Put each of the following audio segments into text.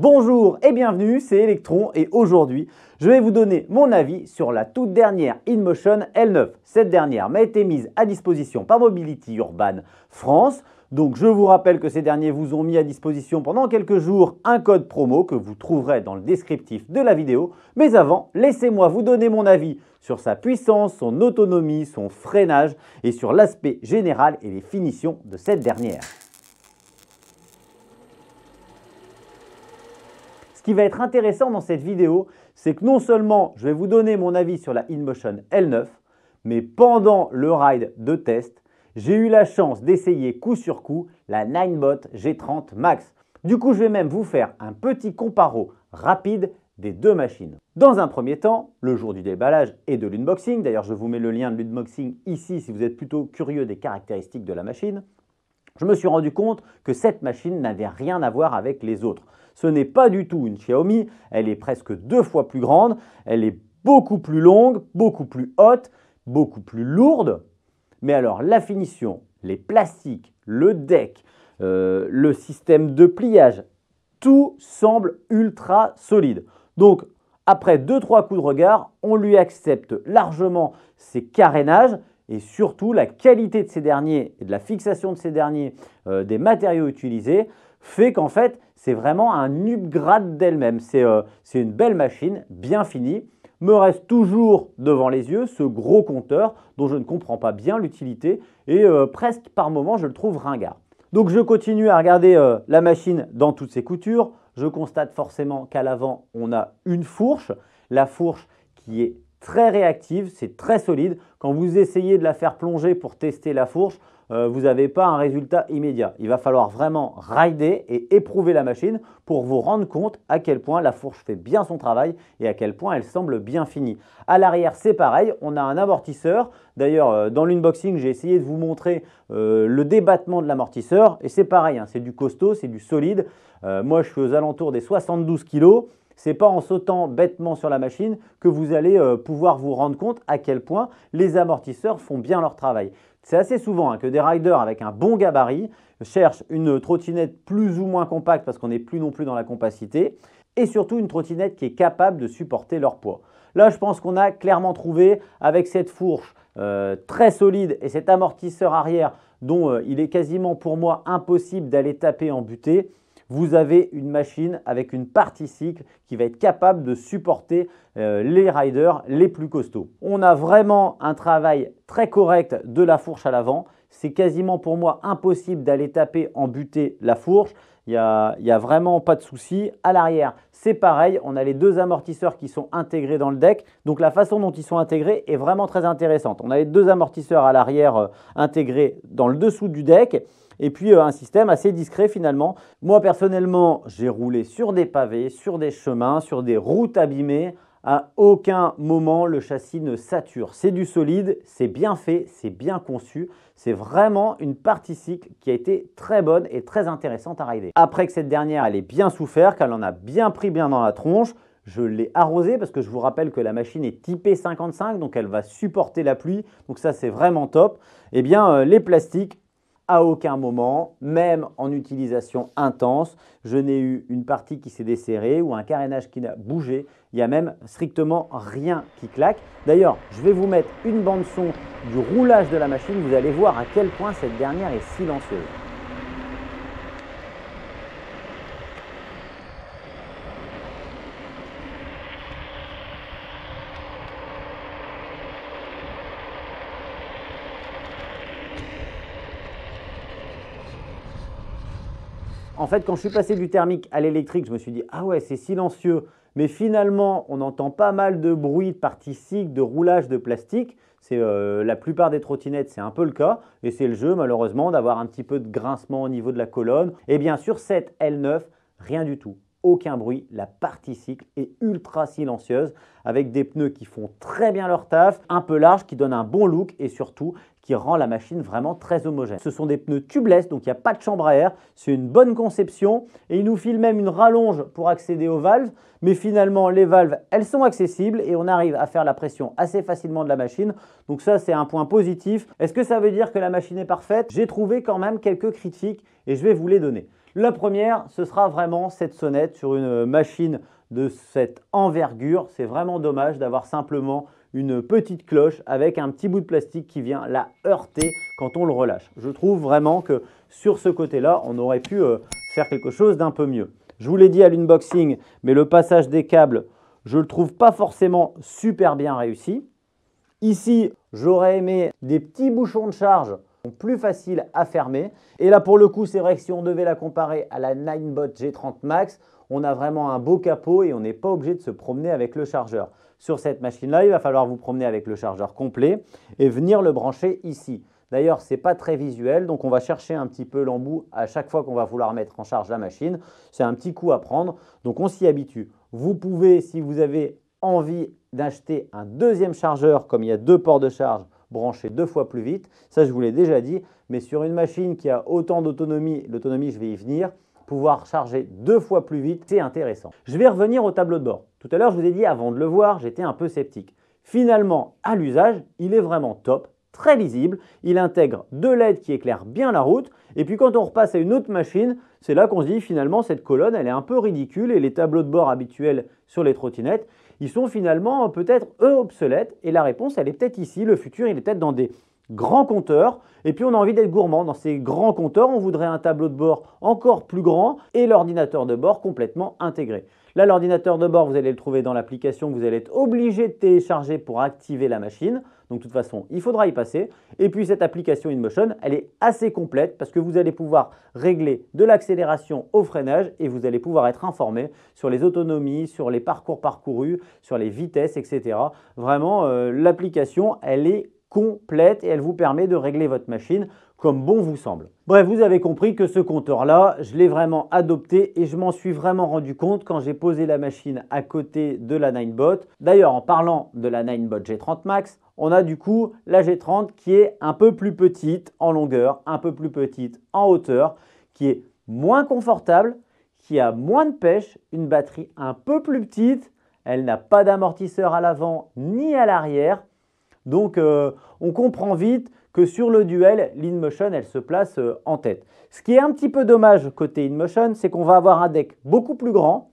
Bonjour et bienvenue, c'est Electron et aujourd'hui, je vais vous donner mon avis sur la toute dernière InMotion L9. Cette dernière m'a été mise à disposition par Mobility Urban France. Donc je vous rappelle que ces derniers vous ont mis à disposition pendant quelques jours un code promo que vous trouverez dans le descriptif de la vidéo. Mais avant, laissez-moi vous donner mon avis sur sa puissance, son autonomie, son freinage et sur l'aspect général et les finitions de cette dernière. Ce qui va être intéressant dans cette vidéo, c'est que non seulement je vais vous donner mon avis sur la InMotion L9, mais pendant le ride de test, j'ai eu la chance d'essayer coup sur coup la Ninebot G30 Max. Du coup, je vais même vous faire un petit comparo rapide des deux machines. Dans un premier temps, le jour du déballage et de l'unboxing, d'ailleurs je vous mets le lien de l'unboxing ici si vous êtes plutôt curieux des caractéristiques de la machine, je me suis rendu compte que cette machine n'avait rien à voir avec les autres. Ce n'est pas du tout une Xiaomi, elle est presque deux fois plus grande, elle est beaucoup plus longue, beaucoup plus haute, beaucoup plus lourde. Mais alors la finition, les plastiques, le deck, euh, le système de pliage, tout semble ultra solide. Donc après deux, trois coups de regard, on lui accepte largement ses carénages et surtout la qualité de ces derniers et de la fixation de ces derniers euh, des matériaux utilisés fait qu'en fait, c'est vraiment un upgrade d'elle-même. Euh, c'est une belle machine, bien finie. Me reste toujours devant les yeux ce gros compteur dont je ne comprends pas bien l'utilité et euh, presque par moment je le trouve ringard. Donc je continue à regarder euh, la machine dans toutes ses coutures. Je constate forcément qu'à l'avant on a une fourche, la fourche qui est très réactive, c'est très solide. Quand vous essayez de la faire plonger pour tester la fourche, euh, vous n'avez pas un résultat immédiat. Il va falloir vraiment rider et éprouver la machine pour vous rendre compte à quel point la fourche fait bien son travail et à quel point elle semble bien finie. À l'arrière, c'est pareil, on a un amortisseur. D'ailleurs, euh, dans l'unboxing, j'ai essayé de vous montrer euh, le débattement de l'amortisseur et c'est pareil, hein, c'est du costaud, c'est du solide. moi, je suis aux alentours des 72 kg n'est pas en sautant bêtement sur la machine que vous allez euh, pouvoir vous rendre compte à quel point les amortisseurs font bien leur travail. C'est assez souvent hein, que des riders avec un bon gabarit cherchent une trottinette plus ou moins compacte parce qu'on n'est plus non plus dans la compacité et surtout une trottinette qui est capable de supporter leur poids. Là, je pense qu'on a clairement trouvé avec cette fourche euh, très solide et cet amortisseur arrière dont euh, il est quasiment pour moi impossible d'aller taper en butée vous avez une machine avec une partie cycle qui va être capable de supporter euh, les riders les plus costauds. On a vraiment un travail très correct de la fourche à l'avant. C'est quasiment pour moi impossible d'aller taper en butée la fourche. Il n'y a, vraiment pas de souci. À l'arrière, c'est pareil. On a les deux amortisseurs qui sont intégrés dans le deck. Donc la façon dont ils sont intégrés est vraiment très intéressante. On a les deux amortisseurs à l'arrière euh, intégrés dans le dessous du deck. Et puis euh, un système assez discret finalement. Moi personnellement, j'ai roulé sur des pavés, sur des chemins, sur des routes abîmées. À aucun moment le châssis ne sature. C'est du solide, c'est bien fait, c'est bien conçu. C'est vraiment une partie cycle qui a été très bonne et très intéressante à rider. Après que cette dernière, ait bien souffert, qu'elle en a bien pris bien dans la tronche, je l'ai arrosée parce que je vous rappelle que la machine est typée 55, donc elle va supporter la pluie. Donc ça, c'est vraiment top. Eh bien, euh, les plastiques à aucun moment, même en utilisation intense, je n'ai eu une partie qui s'est desserrée ou un carénage qui n'a bougé. Il n'y a même strictement rien qui claque. D'ailleurs, je vais vous mettre une bande son du roulage de la machine. Vous allez voir à quel point cette dernière est silencieuse. en fait, quand je suis passé du thermique à l'électrique, je me suis dit, ah ouais, c'est silencieux. Mais finalement, on entend pas mal de bruit de particules, de roulage de plastique. Euh, la plupart des trottinettes, c'est un peu le cas, et c'est le jeu malheureusement d'avoir un petit peu de grincement au niveau de la colonne. Et bien sûr, cette L9, rien du tout aucun bruit, la partie cycle est ultra silencieuse avec des pneus qui font très bien leur taf, un peu large, qui donnent un bon look et surtout qui rend la machine vraiment très homogène. Ce sont des pneus tubeless, donc il n'y a pas de chambre à air, c'est une bonne conception et il nous file même une rallonge pour accéder aux valves, mais finalement les valves elles sont accessibles et on arrive à faire la pression assez facilement de la machine, donc ça c'est un point positif. Est-ce que ça veut dire que la machine est parfaite J'ai trouvé quand même quelques critiques et je vais vous les donner. La première, ce sera vraiment cette sonnette sur une machine de cette envergure. C'est vraiment dommage d'avoir simplement une petite cloche avec un petit bout de plastique qui vient la heurter quand on le relâche. Je trouve vraiment que sur ce côté-là, on aurait pu euh, faire quelque chose d'un peu mieux. Je vous l'ai dit à l'unboxing, mais le passage des câbles, je le trouve pas forcément super bien réussi. Ici, j'aurais aimé des petits bouchons de charge plus facile à fermer. Et là, pour le coup, c'est vrai que si on devait la comparer à la Ninebot G30 Max, on a vraiment un beau capot et on n'est pas obligé de se promener avec le chargeur. Sur cette machine-là, il va falloir vous promener avec le chargeur complet et venir le brancher ici. D'ailleurs, ce n'est pas très visuel, donc on va chercher un petit peu l'embout à chaque fois qu'on va vouloir mettre en charge la machine. C'est un petit coup à prendre, donc on s'y habitue. Vous pouvez, si vous avez envie d'acheter un deuxième chargeur, comme il y a deux ports de charge, brancher deux fois plus vite. Ça, je vous l'ai déjà dit, mais sur une machine qui a autant d'autonomie, l'autonomie, je vais y venir, pouvoir charger deux fois plus vite, c'est intéressant. Je vais revenir au tableau de bord. Tout à l'heure, je vous ai dit, avant de le voir, j'étais un peu sceptique. Finalement, à l'usage, il est vraiment top, très lisible, il intègre deux LED qui éclairent bien la route, et puis quand on repasse à une autre machine, c'est là qu'on se dit finalement cette colonne elle est un peu ridicule et les tableaux de bord habituels sur les trottinettes, ils sont finalement peut-être eux obsolètes. Et la réponse, elle est peut-être ici. Le futur, il est peut-être dans des grands compteurs. Et puis on a envie d'être gourmand. Dans ces grands compteurs, on voudrait un tableau de bord encore plus grand et l'ordinateur de bord complètement intégré. Là, l'ordinateur de bord, vous allez le trouver dans l'application que vous allez être obligé de télécharger pour activer la machine. Donc de toute façon, il faudra y passer. Et puis cette application InMotion, elle est assez complète parce que vous allez pouvoir régler de l'accélération au freinage et vous allez pouvoir être informé sur les autonomies, sur les parcours parcourus, sur les vitesses, etc. Vraiment, euh, l'application, elle est complète et elle vous permet de régler votre machine comme bon vous semble. Bref, vous avez compris que ce compteur-là, je l'ai vraiment adopté et je m'en suis vraiment rendu compte quand j'ai posé la machine à côté de la Ninebot. D'ailleurs, en parlant de la Ninebot G30 Max, on a du coup la G30 qui est un peu plus petite en longueur, un peu plus petite en hauteur, qui est moins confortable, qui a moins de pêche, une batterie un peu plus petite, elle n'a pas d'amortisseur à l'avant ni à l'arrière. Donc euh, on comprend vite que sur le duel, l'InMotion, elle se place euh, en tête. Ce qui est un petit peu dommage côté InMotion, c'est qu'on va avoir un deck beaucoup plus grand,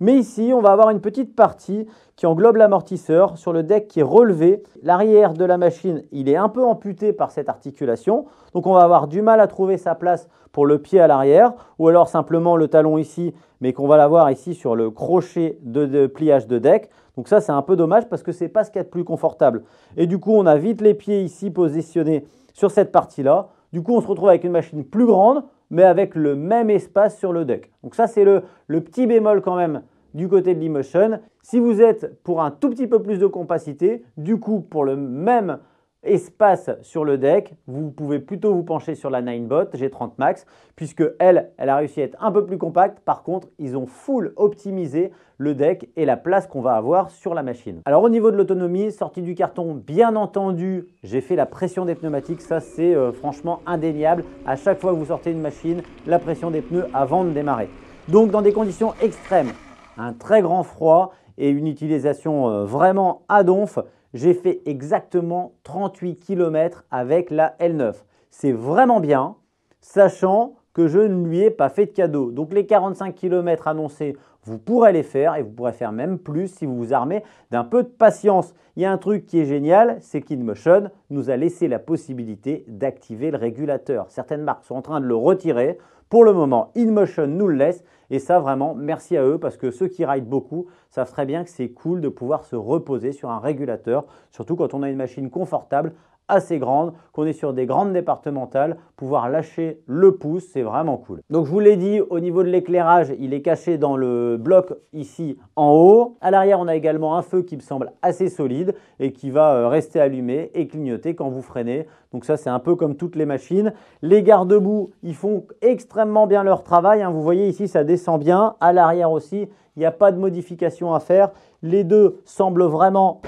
mais ici, on va avoir une petite partie qui englobe l'amortisseur sur le deck qui est relevé. L'arrière de la machine, il est un peu amputé par cette articulation. Donc on va avoir du mal à trouver sa place pour le pied à l'arrière ou alors simplement le talon ici, mais qu'on va l'avoir ici sur le crochet de, pliage de deck. Donc ça, c'est un peu dommage parce que c'est pas ce qu'il y plus confortable. Et du coup, on a vite les pieds ici positionnés sur cette partie-là. Du coup, on se retrouve avec une machine plus grande, mais avec le même espace sur le deck. Donc ça, c'est le, petit bémol quand même du côté de l'emotion. Si vous êtes pour un tout petit peu plus de compacité, du coup, pour le même espace sur le deck, vous pouvez plutôt vous pencher sur la 9bot G30 Max, puisque elle, elle a réussi à être un peu plus compacte. Par contre, ils ont full optimisé le deck et la place qu'on va avoir sur la machine. Alors au niveau de l'autonomie, sortie du carton, bien entendu, j'ai fait la pression des pneumatiques. Ça, c'est euh, franchement indéniable. À chaque fois que vous sortez une machine, la pression des pneus avant de démarrer. Donc dans des conditions extrêmes, un très grand froid et une utilisation euh, vraiment à donf, j'ai fait exactement 38 km avec la L9. C'est vraiment bien, sachant que je ne lui ai pas fait de cadeau. Donc les 45 km annoncés, vous pourrez les faire et vous pourrez faire même plus si vous vous armez d'un peu de patience. Il y a un truc qui est génial, c'est qu'InMotion nous a laissé la possibilité d'activer le régulateur. Certaines marques sont en train de le retirer. Pour le moment, InMotion nous le laisse et ça vraiment, merci à eux parce que ceux qui ride beaucoup savent très bien que c'est cool de pouvoir se reposer sur un régulateur, surtout quand on a une machine confortable assez grande, qu'on est sur des grandes départementales, pouvoir lâcher le pouce, c'est vraiment cool. Donc je vous l'ai dit, au niveau de l'éclairage, il est caché dans le bloc ici en haut. À l'arrière, on a également un feu qui me semble assez solide et qui va euh, rester allumé et clignoter quand vous freinez. Donc ça, c'est un peu comme toutes les machines. Les garde-boue, ils font extrêmement bien leur travail. Hein. Vous voyez ici, ça descend bien. À l'arrière aussi, il n'y a pas de modification à faire. Les deux semblent vraiment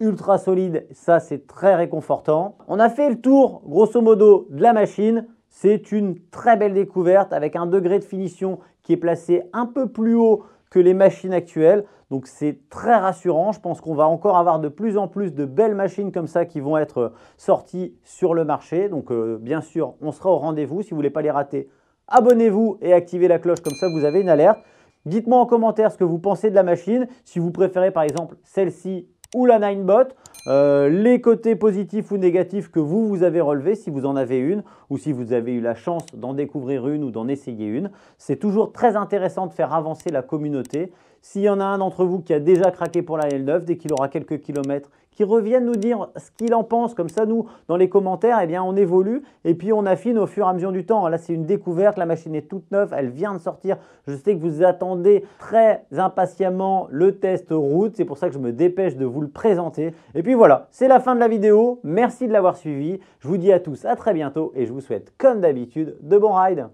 ultra solide, ça c'est très réconfortant. On a fait le tour grosso modo de la machine, c'est une très belle découverte avec un degré de finition qui est placé un peu plus haut que les machines actuelles. Donc c'est très rassurant. Je pense qu'on va encore avoir de plus en plus de belles machines comme ça qui vont être sorties sur le marché. Donc euh, bien sûr, on sera au rendez-vous. Si vous voulez pas les rater, abonnez-vous et activez la cloche. Comme ça, vous avez une alerte. Dites-moi en commentaire ce que vous pensez de la machine. Si vous préférez par exemple celle-ci ou la Ninebot. bot, euh, les côtés positifs ou négatifs que vous, vous avez relevés, si vous en avez une, ou si vous avez eu la chance d'en découvrir une ou d'en essayer une. C'est toujours très intéressant de faire avancer la communauté. S'il y en a un d'entre vous qui a déjà craqué pour la L9, dès qu'il aura quelques kilomètres, qui reviennent nous dire ce qu'il en pense. Comme ça, nous, dans les commentaires, eh bien, on évolue et puis on affine au fur et à mesure du temps. Là, c'est une découverte. La machine est toute neuve. Elle vient de sortir. Je sais que vous attendez très impatiemment le test route. C'est pour ça que je me dépêche de vous le présenter. Et puis voilà, c'est la fin de la vidéo. Merci de l'avoir suivi. Je vous dis à tous à très bientôt et je vous souhaite, comme d'habitude, de bons rides.